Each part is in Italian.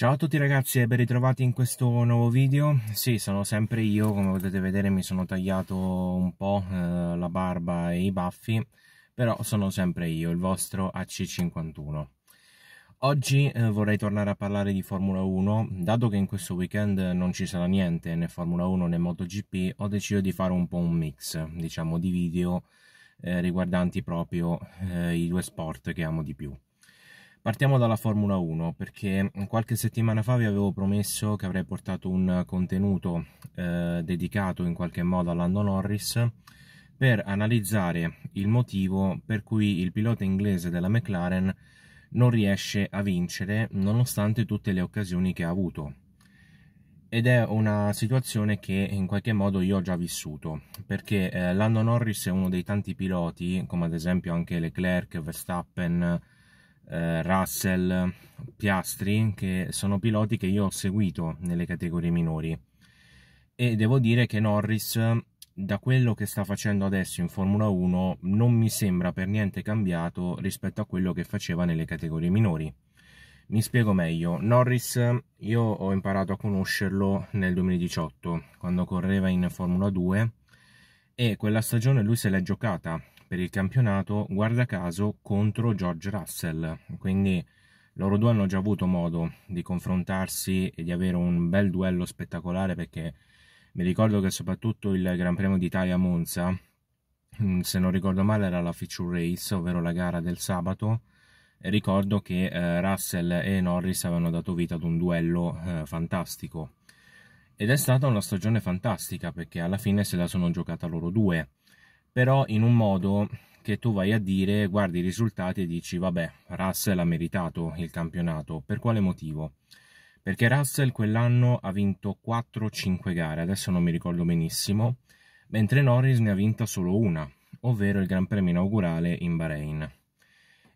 Ciao a tutti ragazzi e ben ritrovati in questo nuovo video Sì, sono sempre io, come potete vedere mi sono tagliato un po' eh, la barba e i baffi Però sono sempre io, il vostro AC51 Oggi eh, vorrei tornare a parlare di Formula 1 Dato che in questo weekend non ci sarà niente, né Formula 1 né MotoGP Ho deciso di fare un po' un mix, diciamo, di video eh, riguardanti proprio i due sport che amo di più Partiamo dalla Formula 1 perché mm, qualche settimana fa vi avevo promesso che avrei portato un contenuto eh, dedicato in qualche modo a Lando Norris per analizzare il motivo per cui il pilota inglese della McLaren non riesce a vincere nonostante tutte le occasioni che ha avuto. Ed è una situazione che in qualche modo io ho già vissuto, perché eh, Lando Norris è uno dei tanti piloti, come ad esempio anche Leclerc, Verstappen, eh, Russell, Piastri, che sono piloti che io ho seguito nelle categorie minori. E devo dire che Norris, da quello che sta facendo adesso in Formula 1, non mi sembra per niente cambiato rispetto a quello che faceva nelle categorie minori. Mi spiego meglio, Norris io ho imparato a conoscerlo nel 2018 quando correva in Formula 2 e quella stagione lui se l'è giocata per il campionato, guarda caso, contro George Russell. Quindi loro due hanno già avuto modo di confrontarsi e di avere un bel duello spettacolare perché mi ricordo che soprattutto il Gran Premio d'Italia a Monza, mm, se non ricordo male era la feature race, ovvero la gara del sabato, ricordo che eh, Russell e Norris avevano dato vita ad un duello eh, fantastico. Ed è stata una stagione fantastica perché alla fine se la sono giocata loro due però in un modo che tu vai a dire, guardi i risultati e dici vabbè, Russell ha meritato il campionato, per quale motivo? Perché Russell quell'anno ha vinto 4-5 gare, adesso non mi ricordo benissimo, mentre Norris ne ha vinta solo una, ovvero il Gran Premio inaugurale in Bahrain.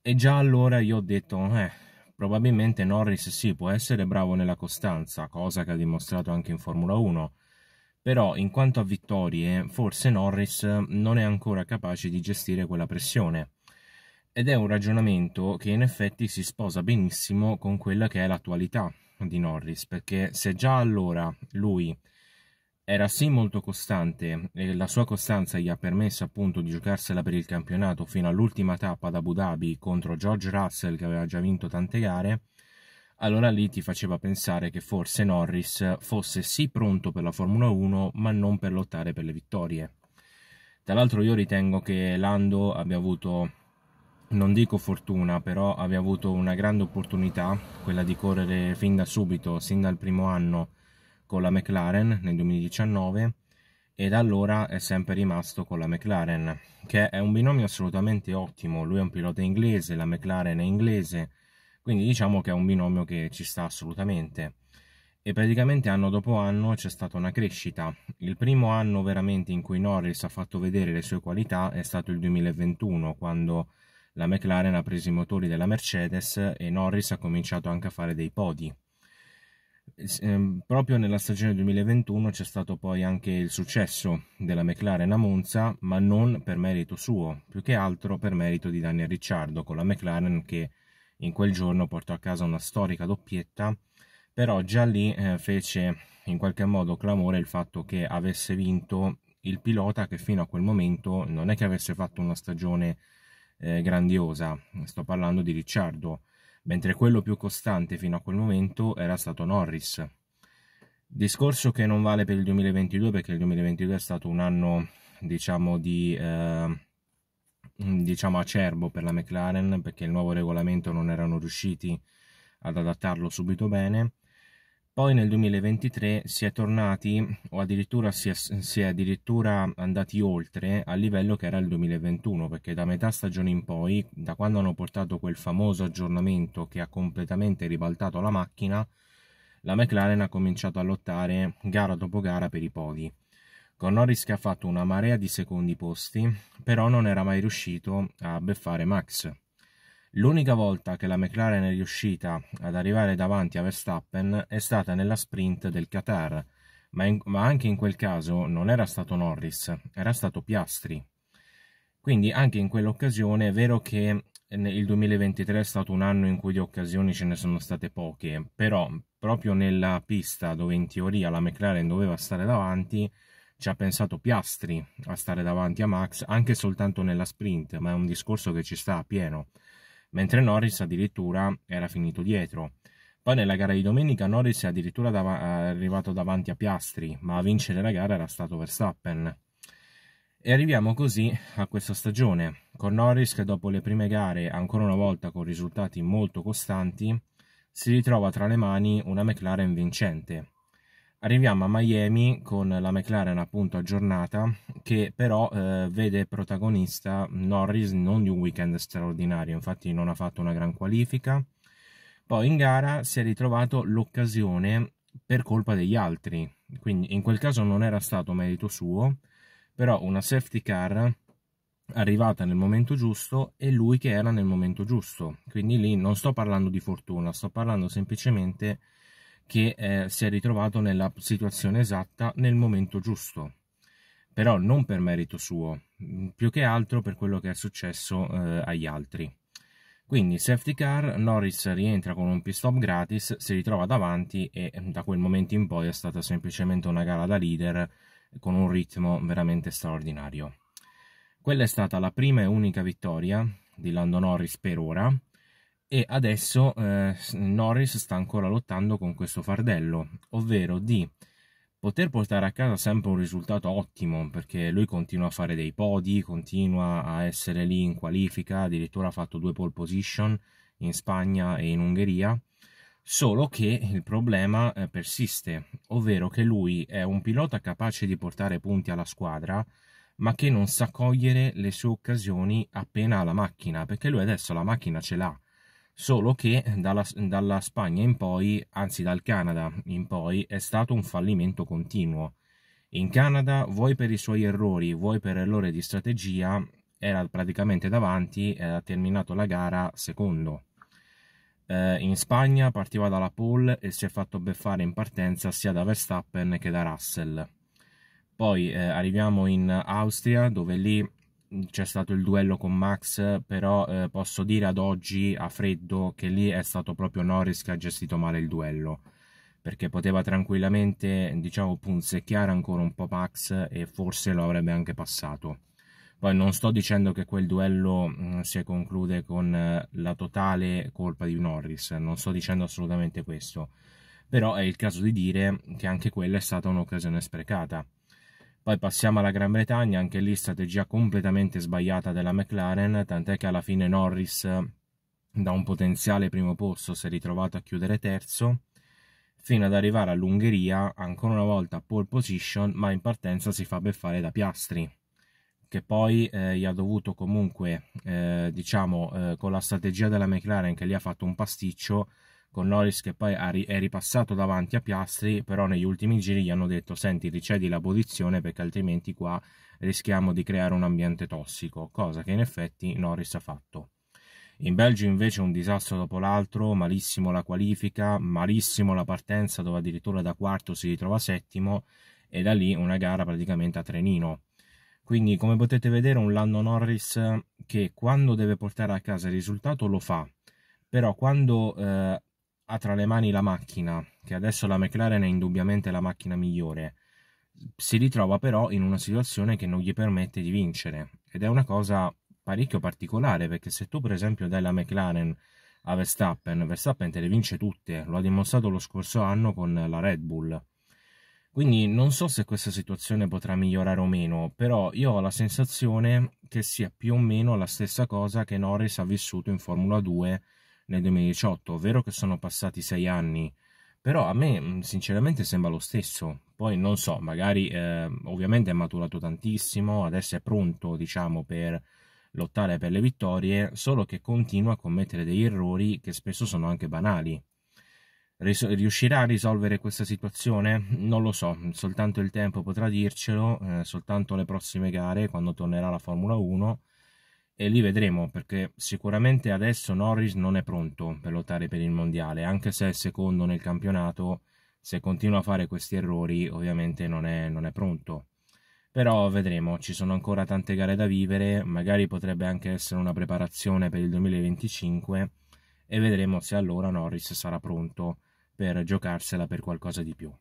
E già allora io ho detto, eh, probabilmente Norris sì, può essere bravo nella costanza, cosa che ha dimostrato anche in Formula 1, però in quanto a vittorie forse Norris non è ancora capace di gestire quella pressione ed è un ragionamento che in effetti si sposa benissimo con quella che è l'attualità di Norris perché se già allora lui era sì molto costante e la sua costanza gli ha permesso appunto di giocarsela per il campionato fino all'ultima tappa ad Abu Dhabi contro George Russell che aveva già vinto tante gare allora lì ti faceva pensare che forse Norris fosse sì pronto per la Formula 1, ma non per lottare per le vittorie. Tra l'altro io ritengo che Lando abbia avuto, non dico fortuna, però abbia avuto una grande opportunità, quella di correre fin da subito, sin dal primo anno con la McLaren nel 2019 e da allora è sempre rimasto con la McLaren, che è un binomio assolutamente ottimo, lui è un pilota inglese, la McLaren è inglese, quindi diciamo che è un binomio che ci sta assolutamente. E praticamente anno dopo anno c'è stata una crescita. Il primo anno veramente in cui Norris ha fatto vedere le sue qualità è stato il 2021, quando la McLaren ha preso i motori della Mercedes e Norris ha cominciato anche a fare dei podi. Eh, proprio nella stagione 2021 c'è stato poi anche il successo della McLaren a Monza, ma non per merito suo, più che altro per merito di Daniel Ricciardo con la McLaren che in quel giorno portò a casa una storica doppietta, però già lì eh, fece in qualche modo clamore il fatto che avesse vinto il pilota che fino a quel momento non è che avesse fatto una stagione eh, grandiosa, sto parlando di Ricciardo, mentre quello più costante fino a quel momento era stato Norris. Discorso che non vale per il 2022 perché il 2022 è stato un anno diciamo di eh, Mm, diciamo acerbo per la McLaren perché il nuovo regolamento non erano riusciti ad adattarlo subito bene. Poi nel 2023 si è tornati o addirittura si è, si è addirittura andati oltre al livello che era il 2021 perché da metà stagione in poi, da quando hanno portato quel famoso aggiornamento che ha completamente ribaltato la macchina, la McLaren ha cominciato a lottare gara dopo gara per i podi con ecco, Norris che ha fatto una marea di secondi posti, però non era mai riuscito a beffare Max. L'unica volta che la McLaren è riuscita ad arrivare davanti a Verstappen è stata nella sprint del Qatar, ma, in, ma anche in quel caso non era stato Norris, era stato Piastri. Quindi anche in quell'occasione è vero che il 2023 è stato un anno in cui di occasioni ce ne sono state poche, però proprio nella pista dove in teoria la McLaren doveva stare davanti, ci ha pensato Piastri a stare davanti a Max anche soltanto nella sprint, ma è un discorso che ci sta a pieno, mentre Norris addirittura era finito dietro. Poi nella gara di domenica Norris è addirittura dav- è arrivato davanti a Piastri, ma a vincere la gara era stato Verstappen. E arriviamo così a questa stagione, con Norris che dopo le prime gare, ancora una volta con risultati molto costanti, si ritrova tra le mani una McLaren vincente, Arriviamo a Miami con la McLaren appunto aggiornata che però eh, vede protagonista Norris non di un weekend straordinario, infatti non ha fatto una gran qualifica. Poi in gara si è ritrovato l'occasione per colpa degli altri, quindi in quel caso non era stato merito suo, però una safety car arrivata nel momento giusto e lui che era nel momento giusto. Quindi lì non sto parlando di fortuna, sto parlando semplicemente di che eh, si è ritrovato nella situazione esatta nel momento giusto, però non per merito suo, mm, più che altro per quello che è successo eh, agli altri. Quindi safety car, Norris rientra con un pit stop gratis, si ritrova davanti e mm, da quel momento in poi è stata semplicemente una gara da leader con un ritmo veramente straordinario. Quella è stata la prima e unica vittoria di Lando Norris per ora, e adesso eh, Norris sta ancora lottando con questo fardello, ovvero di poter portare a casa sempre un risultato ottimo perché lui continua a fare dei podi, continua a essere lì in qualifica, addirittura ha fatto due pole position in Spagna e in Ungheria, solo che il problema eh, persiste, ovvero che lui è un pilota capace di portare punti alla squadra, ma che non sa cogliere le sue occasioni appena alla macchina, perché lui adesso la macchina ce l'ha solo che eh, dalla, dalla, Spagna in poi, anzi dal Canada in poi, è stato un fallimento continuo. In Canada, vuoi per i suoi errori, vuoi per errore di strategia, era praticamente davanti e ha terminato la gara secondo. Eh, in Spagna partiva dalla pole e si è fatto beffare in partenza sia da Verstappen che da Russell. Poi eh, arriviamo in Austria, dove lì Mm, c'è stato il duello con Max, però eh, posso dire ad oggi, a freddo, che lì è stato proprio Norris che ha gestito male il duello, perché poteva tranquillamente, diciamo, punzecchiare ancora un po' Max e forse lo avrebbe anche passato. Poi non sto dicendo che quel duello mh, mm, si conclude con eh, la totale colpa di Norris, non sto dicendo assolutamente questo, però è il caso di dire che anche quella è stata un'occasione sprecata poi passiamo alla Gran Bretagna, anche lì strategia completamente sbagliata della McLaren, tant'è che alla fine Norris eh, da un potenziale primo posto si è ritrovato a chiudere terzo, fino ad arrivare all'Ungheria, ancora una volta pole position, ma in partenza si fa beffare da Piastri che poi eh, gli ha dovuto comunque, eh, diciamo, eh, con la strategia della McLaren che gli ha fatto un pasticcio, con Norris che poi è ripassato davanti a Piastri, però negli ultimi giri gli hanno detto senti ricedi la posizione perché altrimenti qua rischiamo di creare un ambiente tossico, cosa che in effetti Norris ha fatto. In Belgio invece un disastro dopo l'altro, malissimo la qualifica, malissimo la partenza dove addirittura da quarto si ritrova settimo e da lì una gara praticamente a trenino. Quindi come potete vedere un Lando Norris che quando deve portare a casa il risultato lo fa, però quando eh, ha tra le mani la macchina, che adesso la McLaren è indubbiamente la macchina migliore, si ritrova però in una situazione che non gli permette di vincere ed è una cosa parecchio particolare perché se tu per esempio dai la McLaren a Verstappen, Verstappen te le vince tutte, lo ha dimostrato lo scorso anno con la Red Bull. Quindi non so se questa situazione potrà migliorare o meno, però io ho la sensazione che sia più o meno la stessa cosa che Norris ha vissuto in Formula 2 nel 2018, ovvero che sono passati sei anni, però a me sinceramente sembra lo stesso. Poi non so, magari eh, ovviamente è maturato tantissimo, adesso è pronto diciamo per lottare per le vittorie, solo che continua a commettere degli errori che spesso sono anche banali. Ris- riuscirà a risolvere questa situazione? Non lo so, soltanto il tempo potrà dircelo, eh, soltanto le prossime gare, quando tornerà la Formula 1, e lì vedremo perché sicuramente adesso Norris non è pronto per lottare per il mondiale, anche se è secondo nel campionato, se continua a fare questi errori ovviamente non è, non è pronto. Però vedremo, ci sono ancora tante gare da vivere, magari potrebbe anche essere una preparazione per il 2025 e vedremo se allora Norris sarà pronto per giocarsela per qualcosa di più.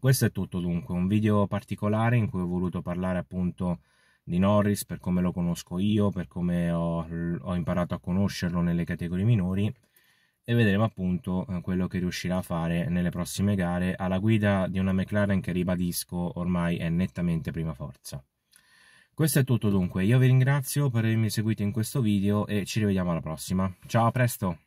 Questo è tutto dunque, un video particolare in cui ho voluto parlare appunto di Norris, per come lo conosco io, per come ho, ho imparato a conoscerlo nelle categorie minori e vedremo appunto eh, quello che riuscirà a fare nelle prossime gare alla guida di una McLaren che ribadisco ormai è nettamente prima forza. Questo è tutto dunque, io vi ringrazio per avermi seguito in questo video e ci rivediamo alla prossima. Ciao, a presto!